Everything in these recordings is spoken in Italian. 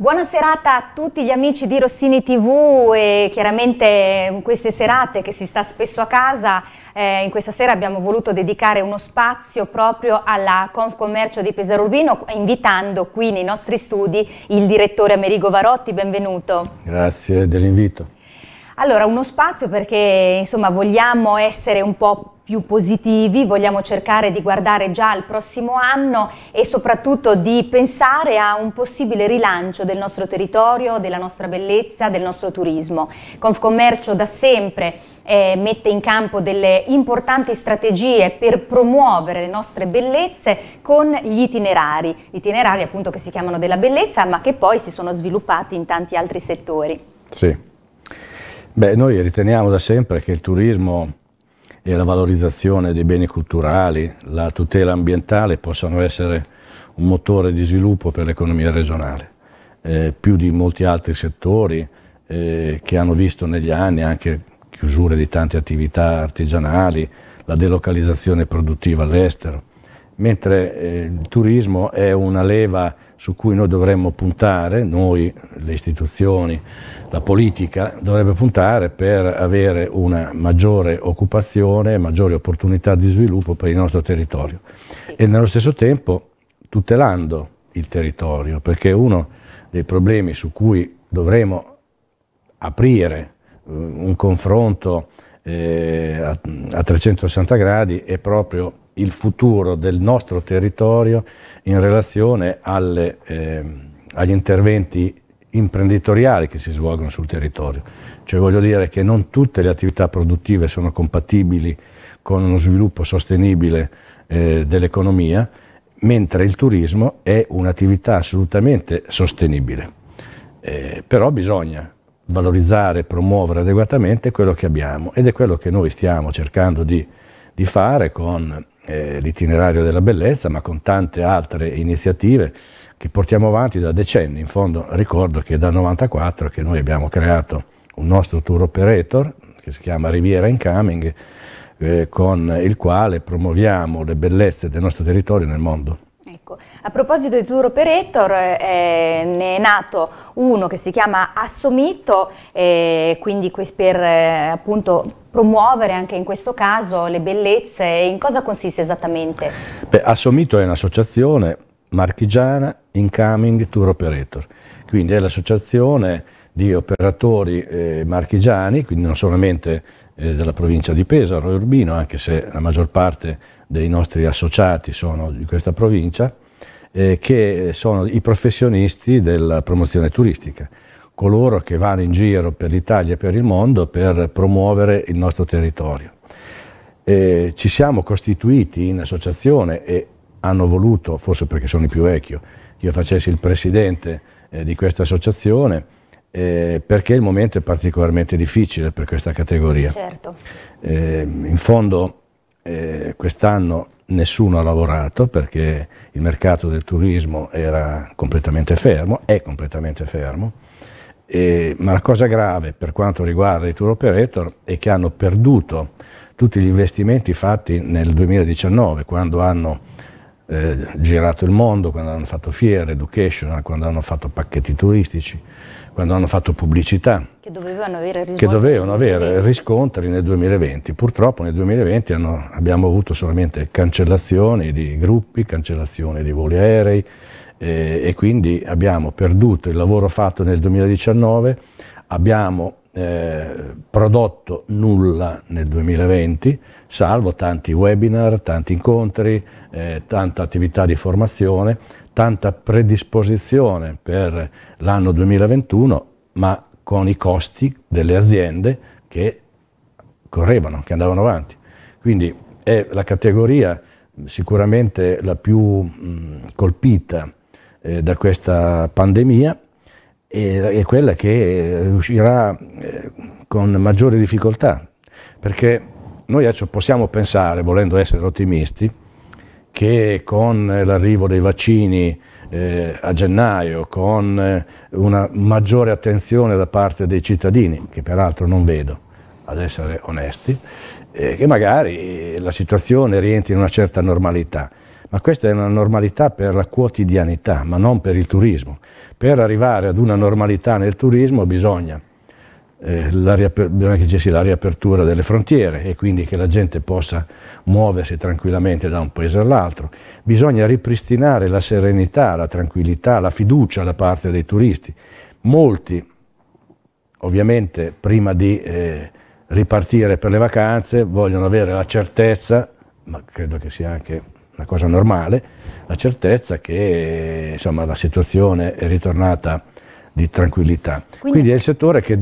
Buona serata a tutti gli amici di Rossini TV e chiaramente in queste serate che si sta spesso a casa, eh, in questa sera abbiamo voluto dedicare uno spazio proprio alla Confcommercio di Pesaro Urbino invitando qui nei nostri studi il direttore Amerigo Varotti, benvenuto. Grazie dell'invito. Allora, uno spazio perché insomma vogliamo essere un po' più positivi, vogliamo cercare di guardare già al prossimo anno e soprattutto di pensare a un possibile rilancio del nostro territorio, della nostra bellezza, del nostro turismo. Confcommercio da sempre eh, mette in campo delle importanti strategie per promuovere le nostre bellezze con gli itinerari, itinerari appunto che si chiamano della bellezza ma che poi si sono sviluppati in tanti altri settori. Sì. Beh, noi riteniamo da sempre che il turismo e la valorizzazione dei beni culturali, la tutela ambientale possano essere un motore di sviluppo per l'economia regionale, eh, più di molti altri settori eh, che hanno visto negli anni anche chiusure di tante attività artigianali, la delocalizzazione produttiva all'estero, mentre eh, il turismo è una leva su cui noi dovremmo puntare, noi, le istituzioni, la politica dovrebbe puntare per avere una maggiore occupazione, maggiori opportunità di sviluppo per il nostro territorio e nello stesso tempo tutelando il territorio, perché uno dei problemi su cui dovremo aprire eh, un confronto eh, a, a 360 gradi è proprio il futuro del nostro territorio in relazione alle, eh, agli interventi imprenditoriali che si svolgono sul territorio. Cioè voglio dire che non tutte le attività produttive sono compatibili con uno sviluppo sostenibile eh, dell'economia, mentre il turismo è un'attività assolutamente sostenibile. Eh, però bisogna valorizzare e promuovere adeguatamente quello che abbiamo ed è quello che noi stiamo cercando di, di fare con eh, l'itinerario della bellezza, ma con tante altre iniziative che portiamo avanti da decenni. In fondo ricordo che è dal 1994 che noi abbiamo creato un nostro tour operator che si chiama Riviera Incoming, eh, con il quale promuoviamo le bellezze del nostro territorio nel mondo. Ecco. A proposito di tour operator, eh, ne è nato uno che si chiama Assomito, eh, quindi per eh, appunto promuovere anche in questo caso le bellezze. In cosa consiste esattamente? Beh, Assomito è un'associazione marchigiana Incoming Tour Operator, quindi è l'associazione di operatori eh, marchigiani, quindi non solamente eh, della provincia di Pesaro e Urbino, anche se la maggior parte dei nostri associati sono di questa provincia, eh, che sono i professionisti della promozione turistica, coloro che vanno in giro per l'Italia e per il mondo per promuovere il nostro territorio. Eh, ci siamo costituiti in associazione e hanno voluto, forse perché sono il più vecchio, che io facessi il presidente eh, di questa associazione. Eh, perché il momento è particolarmente difficile per questa categoria. Certo. Eh, in fondo eh, quest'anno nessuno ha lavorato perché il mercato del turismo era completamente fermo, è completamente fermo, e, ma la cosa grave per quanto riguarda i tour operator è che hanno perduto tutti gli investimenti fatti nel 2019 quando hanno eh, girato il mondo, quando hanno fatto fiere, educational, quando hanno fatto pacchetti turistici quando hanno fatto pubblicità, che dovevano avere riscontri, dovevano avere riscontri nel 2020. Purtroppo nel 2020 hanno, abbiamo avuto solamente cancellazioni di gruppi, cancellazioni di voli aerei eh, e quindi abbiamo perduto il lavoro fatto nel 2019, abbiamo eh, prodotto nulla nel 2020, salvo tanti webinar, tanti incontri, eh, tanta attività di formazione, tanta predisposizione per l'anno 2021, ma con i costi delle aziende che correvano, che andavano avanti. Quindi è la categoria sicuramente la più mh, colpita eh, da questa pandemia e è quella che riuscirà eh, con maggiori difficoltà, perché noi possiamo pensare, volendo essere ottimisti, che con l'arrivo dei vaccini eh, a gennaio, con eh, una maggiore attenzione da parte dei cittadini, che peraltro non vedo, ad essere onesti, eh, che magari eh, la situazione rientri in una certa normalità. Ma questa è una normalità per la quotidianità, ma non per il turismo. Per arrivare ad una normalità nel turismo bisogna eh, bisogna che ci sia la riapertura delle frontiere e quindi che la gente possa muoversi tranquillamente da un paese all'altro. Bisogna ripristinare la serenità, la tranquillità, la fiducia da parte dei turisti. Molti, ovviamente, prima di eh, ripartire per le vacanze, vogliono avere la certezza, ma credo che sia anche una cosa normale, la certezza che insomma, la situazione è ritornata di tranquillità. Quindi, quindi è il settore che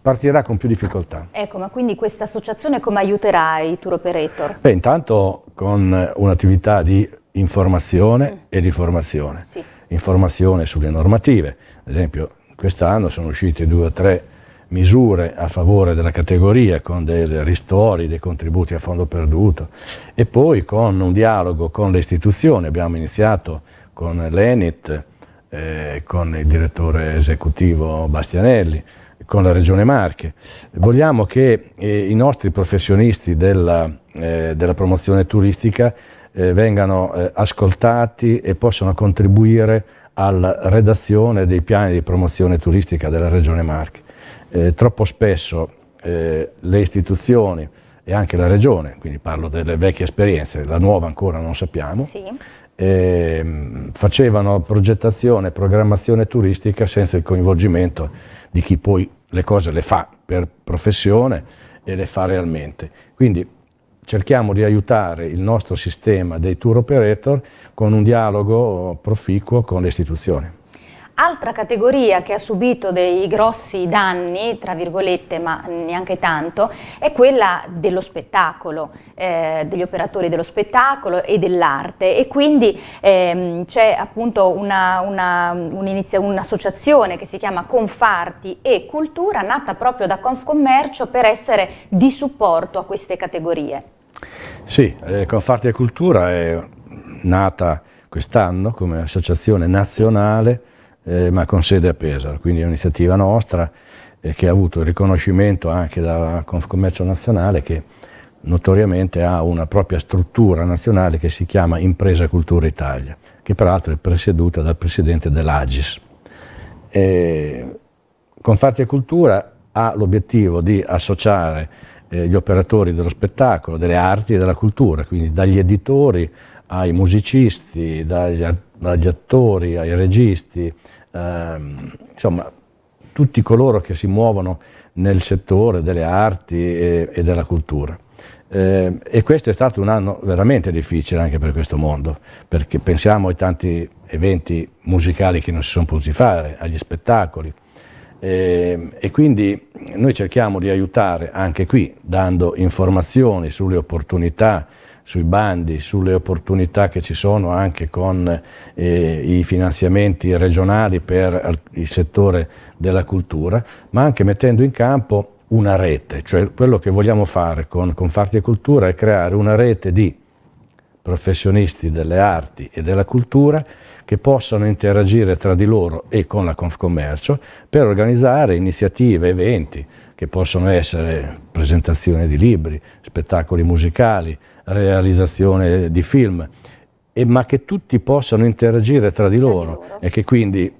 partirà con più difficoltà. Ecco, ma quindi questa associazione come aiuterà i tour operator? Beh, intanto con un'attività di informazione mm. e di formazione. Sì. Informazione sulle normative, ad esempio quest'anno sono uscite due o tre misure a favore della categoria con dei ristori, dei contributi a fondo perduto e poi con un dialogo con le istituzioni, abbiamo iniziato con l'ENIT, eh, con il direttore esecutivo Bastianelli, con la Regione Marche. Vogliamo che eh, i nostri professionisti della, eh, della promozione turistica eh, vengano eh, ascoltati e possano contribuire alla redazione dei piani di promozione turistica della Regione Marche. Eh, troppo spesso eh, le istituzioni e anche la regione, quindi parlo delle vecchie esperienze, la nuova ancora non sappiamo, sì. Ehm, facevano progettazione e programmazione turistica senza il coinvolgimento di chi poi le cose le fa per professione e le fa realmente. Quindi cerchiamo di aiutare il nostro sistema dei tour operator con un dialogo proficuo con le istituzioni. Altra categoria che ha subito dei grossi danni, tra virgolette, ma neanche tanto, è quella dello spettacolo, eh, degli operatori dello spettacolo e dell'arte e quindi ehm, c'è appunto un'associazione un che si chiama Confarti e Cultura, nata proprio da Confcommercio per essere di supporto a queste categorie. Sì, eh, Confarti e Cultura è nata quest'anno come associazione nazionale eh, ma con sede a Pesaro, quindi è un'iniziativa nostra eh, che ha avuto il riconoscimento anche da Confcommercio Nazionale che notoriamente ha una propria struttura nazionale che si chiama Impresa Cultura Italia, che peraltro è presieduta dal presidente dell'Agis. Confarti e Cultura ha l'obiettivo di associare eh, gli operatori dello spettacolo, delle arti e della cultura, quindi dagli editori ai musicisti, dagli, dagli attori, ai registi, ehm, insomma tutti coloro che si muovono nel settore delle arti e, e della cultura. Eh, e questo è stato un anno veramente difficile anche per questo mondo, perché pensiamo ai tanti eventi musicali che non si sono potuti fare, agli spettacoli. Eh, e quindi noi cerchiamo di aiutare anche qui, dando informazioni sulle opportunità sui bandi, sulle opportunità che ci sono anche con eh, i finanziamenti regionali per il settore della cultura, ma anche mettendo in campo una rete, cioè quello che vogliamo fare con Confarti e Cultura è creare una rete di professionisti delle arti e della cultura che possano interagire tra di loro e con la Confcommercio per organizzare iniziative, eventi che possono essere presentazione di libri, spettacoli musicali, realizzazione di film, ma che tutti possano interagire tra di loro e che quindi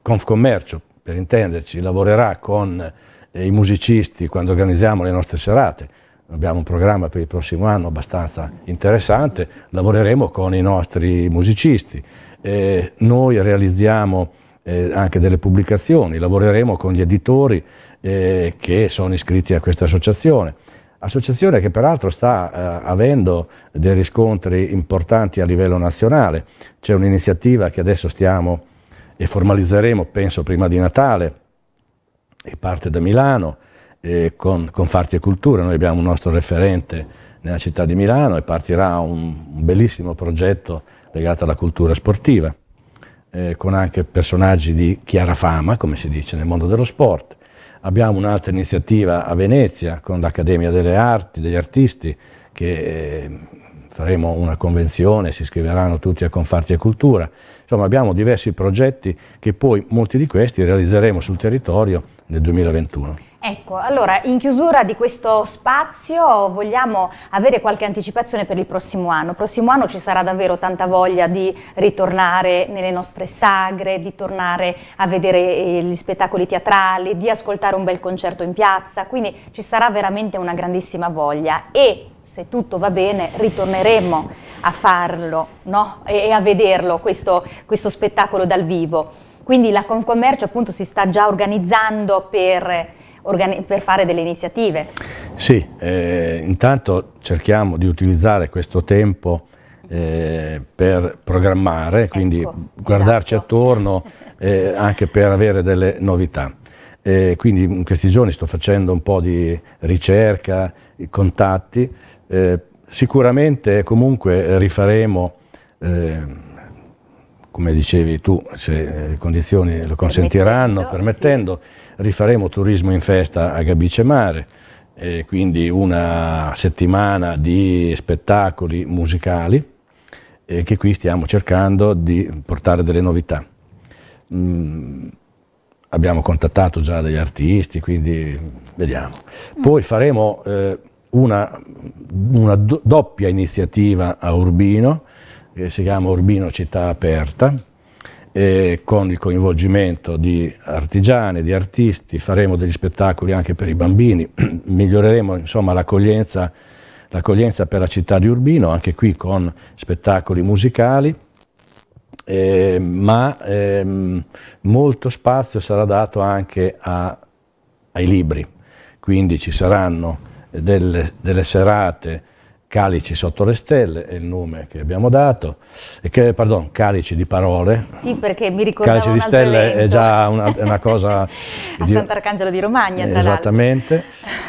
Confcommercio, per intenderci, lavorerà con eh, i musicisti quando organizziamo le nostre serate, abbiamo un programma per il prossimo anno abbastanza interessante, lavoreremo con i nostri musicisti, eh, noi realizziamo eh, anche delle pubblicazioni, lavoreremo con gli editori eh, che sono iscritti a questa associazione. Associazione che peraltro sta eh, avendo dei riscontri importanti a livello nazionale, c'è un'iniziativa che adesso stiamo e formalizzeremo, penso, prima di Natale, e parte da Milano, eh, con, con Farti e Cultura, noi abbiamo un nostro referente nella città di Milano e partirà un, un bellissimo progetto legato alla cultura sportiva, eh, con anche personaggi di chiara fama, come si dice, nel mondo dello sport. Abbiamo un'altra iniziativa a Venezia con l'Accademia delle Arti, degli artisti, che eh, faremo una convenzione, si iscriveranno tutti a Confarti e Cultura. Insomma abbiamo diversi progetti che poi molti di questi realizzeremo sul territorio nel 2021. Ecco, allora in chiusura di questo spazio vogliamo avere qualche anticipazione per il prossimo anno. Il prossimo anno ci sarà davvero tanta voglia di ritornare nelle nostre sagre, di tornare a vedere eh, gli spettacoli teatrali, di ascoltare un bel concerto in piazza, quindi ci sarà veramente una grandissima voglia e se tutto va bene ritorneremo a farlo no? e, a vederlo questo, questo spettacolo dal vivo. Quindi la Concommercio appunto si sta già organizzando per per fare delle iniziative. Sì, eh, intanto cerchiamo di utilizzare questo tempo eh, per programmare, quindi ecco, guardarci esatto. attorno eh, anche per avere delle novità. Eh, quindi in questi giorni sto facendo un po' di ricerca, contatti, eh, sicuramente comunque rifaremo eh, come dicevi tu, se le condizioni lo consentiranno, permettendo, permettendo sì rifaremo turismo in festa a Gabice Mare, quindi una settimana di spettacoli musicali che qui stiamo cercando di portare delle novità. Mm, abbiamo contattato già degli artisti, quindi vediamo. Mm. Poi faremo eh, una, una do doppia iniziativa a Urbino, che si chiama Urbino Città Aperta, e con il coinvolgimento di artigiani, di artisti, faremo degli spettacoli anche per i bambini, miglioreremo l'accoglienza, per la città di Urbino, anche qui con spettacoli musicali, eh, ma ehm, molto spazio sarà dato anche a, ai libri, quindi ci saranno delle, delle serate Calici sotto le stelle è il nome che abbiamo dato, che, pardon, calici di parole. Sì, perché mi ricordavo Calici di stelle è già una, una cosa... A di, Sant'Arcangelo di Romagna, tra Esattamente,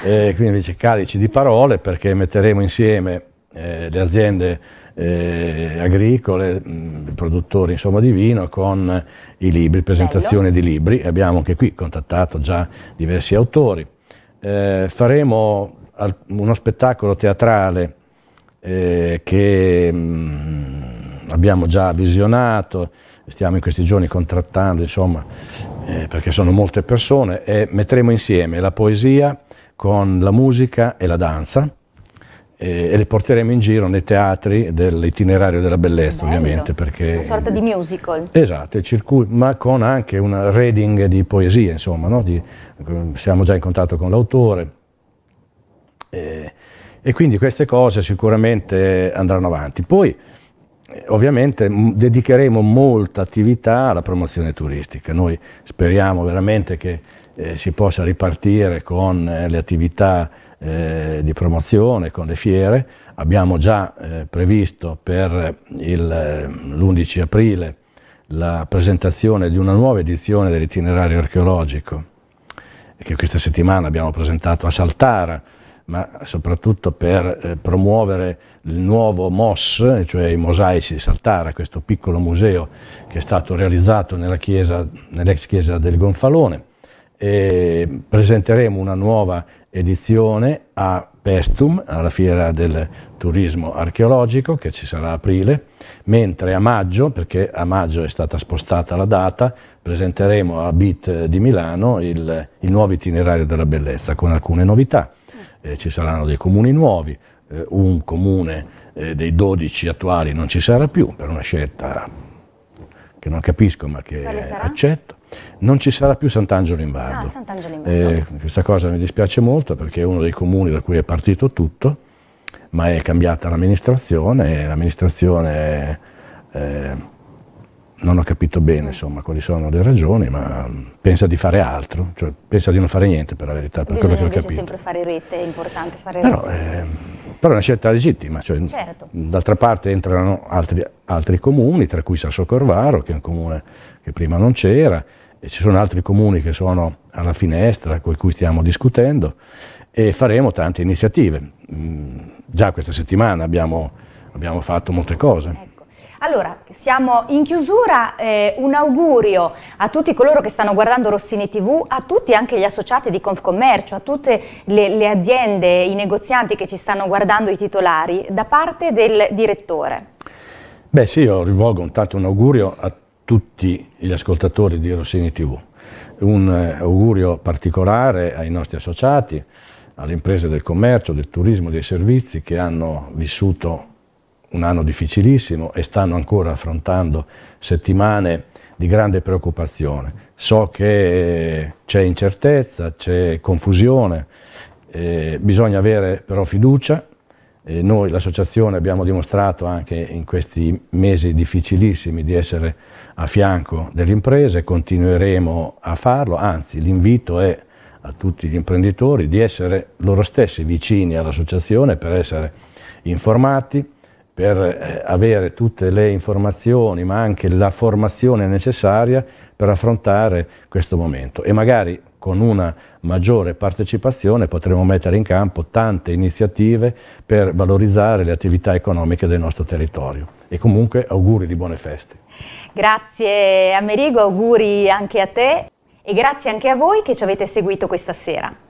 eh, quindi dice calici di parole perché metteremo insieme eh, le aziende eh, agricole, mm, i produttori insomma, di vino con i libri, presentazione Bello. di libri. Abbiamo anche qui contattato già diversi autori. Eh, faremo uno spettacolo teatrale eh, che mh, mm, abbiamo già visionato, stiamo in questi giorni contrattando, insomma, eh, perché sono molte persone, e metteremo insieme la poesia con la musica e la danza eh, e le porteremo in giro nei teatri dell'itinerario della bellezza Bello. ovviamente perché una sorta di musical esatto ma con anche un reading di poesie insomma no? di, siamo già in contatto con l'autore eh, e quindi queste cose sicuramente andranno avanti. Poi eh, ovviamente dedicheremo molta attività alla promozione turistica. Noi speriamo veramente che eh, si possa ripartire con eh, le attività eh, di promozione, con le fiere. Abbiamo già eh, previsto per l'11 eh, aprile la presentazione di una nuova edizione dell'itinerario archeologico che questa settimana abbiamo presentato a Saltara, ma soprattutto per eh, promuovere il nuovo MOS, cioè i mosaici di Sartara, questo piccolo museo che è stato realizzato nell'ex chiesa, nell chiesa del Gonfalone. E presenteremo una nuova edizione a Pestum, alla fiera del turismo archeologico che ci sarà a aprile, mentre a maggio, perché a maggio è stata spostata la data, presenteremo a BIT di Milano il, il nuovo itinerario della bellezza con alcune novità eh, ci saranno dei comuni nuovi, eh, un comune eh, dei 12 attuali non ci sarà più per una scelta che non capisco ma che accetto. Non ci sarà più Sant'Angelo in Vardo. Ah, Sant'Angelo eh, questa cosa mi dispiace molto perché è uno dei comuni da cui è partito tutto, ma è cambiata l'amministrazione e l'amministrazione non ho capito bene insomma, quali sono le ragioni, ma pensa di fare altro, cioè pensa di non fare niente per la verità, per Bisogna quello che ho capito. sempre fare rete, è importante fare rete. Però, eh, però è una scelta legittima, cioè, certo. d'altra parte entrano altri, altri, comuni, tra cui Sasso Corvaro, che è un comune che prima non c'era, e ci sono altri comuni che sono alla finestra, con cui stiamo discutendo, e faremo tante iniziative. Mm, già questa settimana abbiamo, abbiamo fatto molte cose. Ecco. Allora, siamo in chiusura, eh, un augurio a tutti coloro che stanno guardando Rossini TV, a tutti anche gli associati di Confcommercio, a tutte le, le aziende, i negozianti che ci stanno guardando, i titolari, da parte del direttore. Beh sì, io rivolgo un tanto un augurio a tutti gli ascoltatori di Rossini TV, un eh, augurio particolare ai nostri associati, alle imprese del commercio, del turismo, dei servizi che hanno vissuto un anno difficilissimo e stanno ancora affrontando settimane di grande preoccupazione. So che eh, c'è incertezza, c'è confusione, eh, bisogna avere però fiducia. Eh, noi, l'associazione, abbiamo dimostrato anche in questi mesi difficilissimi di essere a fianco delle imprese, continueremo a farlo, anzi l'invito è a tutti gli imprenditori di essere loro stessi vicini all'associazione per essere informati, per eh, avere tutte le informazioni, ma anche la formazione necessaria per affrontare questo momento. E magari con una maggiore partecipazione potremo mettere in campo tante iniziative per valorizzare le attività economiche del nostro territorio. E comunque auguri di buone feste. Grazie Amerigo, auguri anche a te e grazie anche a voi che ci avete seguito questa sera.